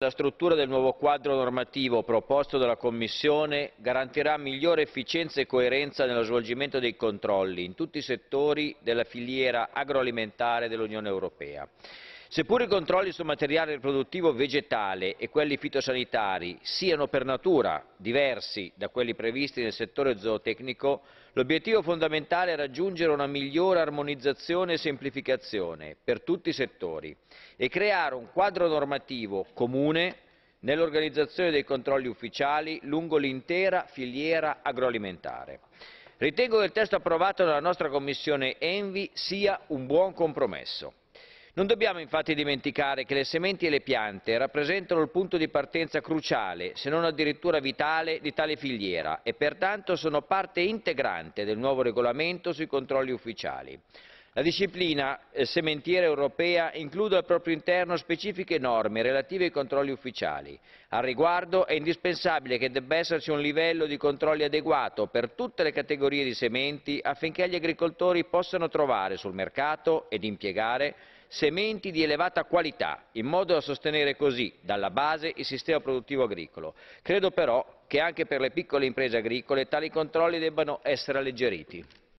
La struttura del nuovo quadro normativo proposto dalla Commissione garantirà migliore efficienza e coerenza nello svolgimento dei controlli in tutti i settori della filiera agroalimentare dell'Unione europea. Seppure i controlli sul materiale riproduttivo vegetale e quelli fitosanitari siano per natura diversi da quelli previsti nel settore zootecnico, l'obiettivo fondamentale è raggiungere una migliore armonizzazione e semplificazione per tutti i settori e creare un quadro normativo comune nell'organizzazione dei controlli ufficiali lungo l'intera filiera agroalimentare. Ritengo che il testo approvato dalla nostra Commissione Envi sia un buon compromesso. Non dobbiamo infatti dimenticare che le sementi e le piante rappresentano il punto di partenza cruciale, se non addirittura vitale, di tale filiera e pertanto sono parte integrante del nuovo regolamento sui controlli ufficiali. La disciplina eh, sementiera europea include al proprio interno specifiche norme relative ai controlli ufficiali. Al riguardo è indispensabile che debba esserci un livello di controlli adeguato per tutte le categorie di sementi affinché gli agricoltori possano trovare sul mercato ed impiegare sementi di elevata qualità, in modo da sostenere così dalla base il sistema produttivo agricolo. Credo però che anche per le piccole imprese agricole tali controlli debbano essere alleggeriti.